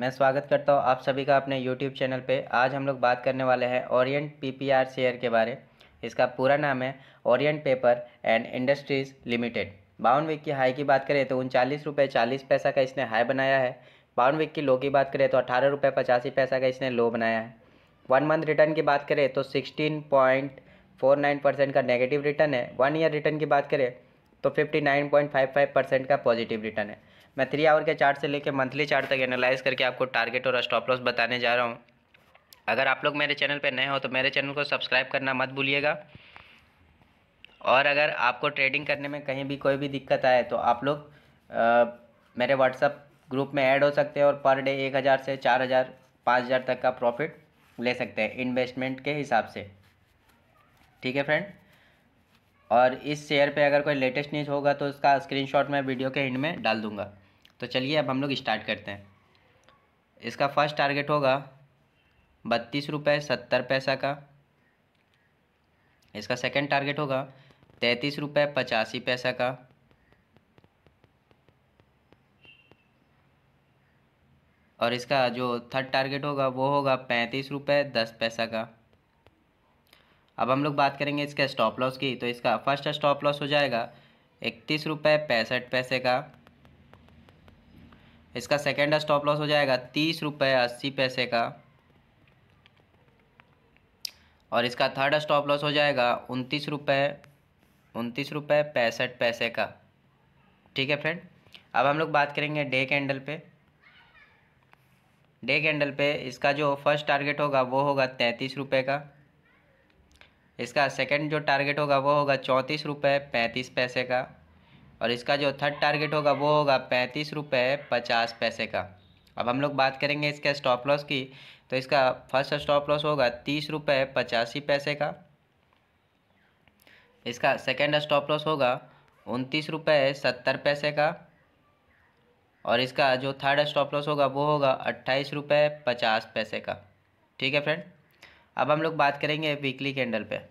मैं स्वागत करता हूँ आप सभी का अपने यूट्यूब चैनल पे आज हम लोग बात करने वाले हैं ओरिएंट पीपीआर शेयर के बारे इसका पूरा नाम है Orient Paper and Industries Limited बावन वीक की हाई की बात करें तो उनचालीस रुपये चालीस पैसा का इसने हाई बनाया है बावन वीक की लो की बात करें तो अठारह रुपये पचासी पैसा का इसने लो बनाया है वन मंथ रिटर्न की बात करें तो sixteen point four nine percent का नेगेटिव रिटर्न है वन ईयर रिटर्न की बात करें तो fifty nine point five five percent का पॉजिटिव रिटर्न है मैं थ्री आवर के चार्ट से लेकर मंथली चार्ट तक एनालाइज करके आपको टारगेट और स्टॉप लॉस बताने जा रहा हूँ अगर आप लोग मेरे चैनल पर नए हो तो मेरे चैनल को सब्सक्राइब करना मत भूलिएगा और अगर आपको ट्रेडिंग करने में कहीं भी कोई भी दिक्कत आए तो आप लोग आ, मेरे व्हाट्सअप ग्रुप में ऐड हो सकते हैं और पर डे एक हज़ार से चार हज़ार पाँच हज़ार तक का प्रॉफिट ले सकते हैं इन्वेस्टमेंट के हिसाब से ठीक है फ्रेंड और इस शेयर पे अगर कोई लेटेस्ट न्यूज़ होगा तो उसका स्क्रीनशॉट मैं वीडियो के एंड में डाल दूंगा तो चलिए अब हम लोग स्टार्ट करते हैं इसका फर्स्ट टारगेट होगा बत्तीस रुपये सत्तर पैसा का इसका सेकंड टारगेट होगा तैंतीस रुपये पचासी पैसा का और इसका जो थर्ड टारगेट होगा वो होगा पैंतीस रुपये दस पैसा का अब हम लोग बात करेंगे इसके स्टॉप लॉस की तो इसका फर्स्ट स्टॉप लॉस हो जाएगा इकतीस रुपये पैंसठ पैसे का इसका सेकेंड स्टॉप लॉस हो जाएगा तीस रुपये अस्सी पैसे का और इसका थर्ड स्टॉप लॉस हो जाएगा उनतीस रुपये उनतीस रुपये पैंसठ पैसे का ठीक है फ्रेंड अब हम लोग बात करेंगे डे कैंडल पे डे कैंडल पे इसका जो फर्स्ट टारगेट होगा वो होगा तैंतीस रुपये का इसका सेकेंड जो टारगेट होगा वो होगा चौंतीस रुपये पैंतीस पैसे का और इसका जो थर्ड टारगेट होगा वो होगा पैंतीस रुपये पचास पैसे का अब हम लोग बात करेंगे इसके स्टॉप लॉस की तो इसका फर्स्ट स्टॉप लॉस होगा तीस रुपये पचासी पैसे का इसका सेकेंड स्टॉप लॉस होगा उनतीस रुपये सत्तर पैसे का और इसका जो थर्ड स्टॉप लॉस होगा वो होगा अट्ठाईस रुपये पचास पैसे का ठीक है फ्रेंड अब हम लोग बात करेंगे वीकली कैंडल पर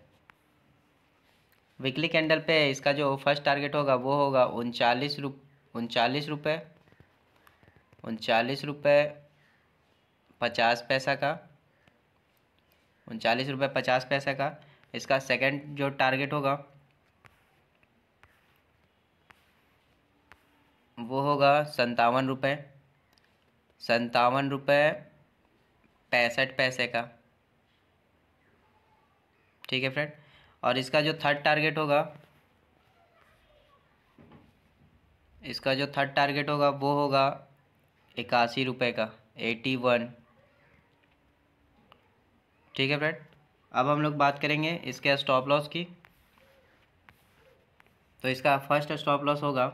वीकली कैंडल पे इसका जो फर्स्ट टारगेट होगा वो होगा उनचालीस रुप उनचालीस रुपये उनचालीस रुपये पचास पैसा का उनचालीस रुपये पचास पैसा का इसका सेकंड जो टारगेट होगा वो होगा संतावन रुपये संतावन रुपये पैंसठ पैसे का ठीक है फ्रेंड और इसका जो थर्ड टारगेट होगा इसका जो थर्ड टारगेट होगा वो होगा इक्यासी रुपये का एटी वन ठीक है फ्रेंड अब हम लोग बात करेंगे इसके स्टॉप लॉस की तो इसका फर्स्ट स्टॉप लॉस होगा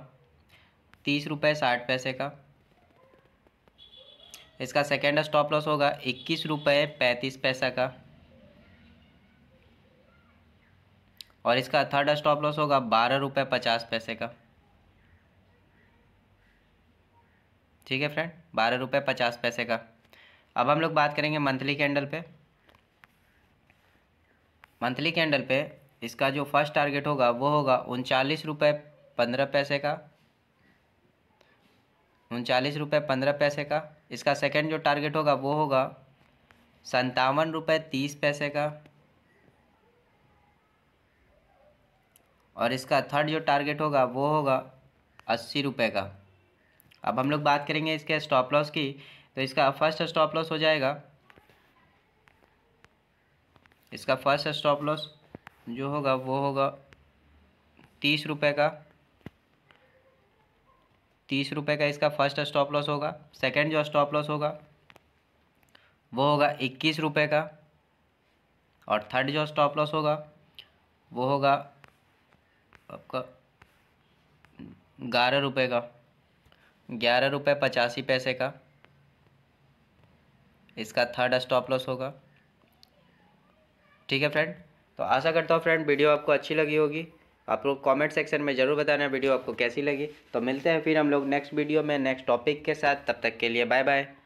तीस रुपये साठ पैसे का इसका सेकेंड स्टॉप लॉस होगा इक्कीस रुपये पैंतीस पैसा का और इसका थर्ड स्टॉप लॉस होगा बारह रुपये पचास पैसे का ठीक है फ्रेंड बारह रुपये पचास पैसे का अब हम लोग बात करेंगे मंथली कैंडल पे मंथली कैंडल पे इसका जो फर्स्ट टारगेट होगा वो होगा उनचालीस रुपये पंद्रह पैसे का उनचालीस रुपये पंद्रह पैसे का इसका सेकंड जो टारगेट होगा वो होगा संतावन रुपये तीस पैसे का और इसका थर्ड जो टारगेट होगा वो होगा अस्सी रुपये का अब हम लोग बात करेंगे इसके स्टॉप लॉस की तो इसका फर्स्ट स्टॉप लॉस हो जाएगा इसका फर्स्ट स्टॉप लॉस जो होगा वो होगा तीस रुपये का तीस रुपये का इसका फर्स्ट स्टॉप लॉस होगा सेकंड जो स्टॉप लॉस होगा वो होगा इक्कीस रुपये का और थर्ड जो स्टॉप लॉस होगा वो होगा आपका ग्यारह रुपये का ग्यारह रुपये पचासी पैसे का इसका थर्ड स्टॉप लॉस होगा ठीक है फ्रेंड तो आशा करता हूँ फ्रेंड वीडियो आपको अच्छी लगी होगी आप लोग कमेंट सेक्शन में ज़रूर बताना वीडियो आपको कैसी लगी तो मिलते हैं फिर हम लोग नेक्स्ट वीडियो में नेक्स्ट टॉपिक के साथ तब तक के लिए बाय बाय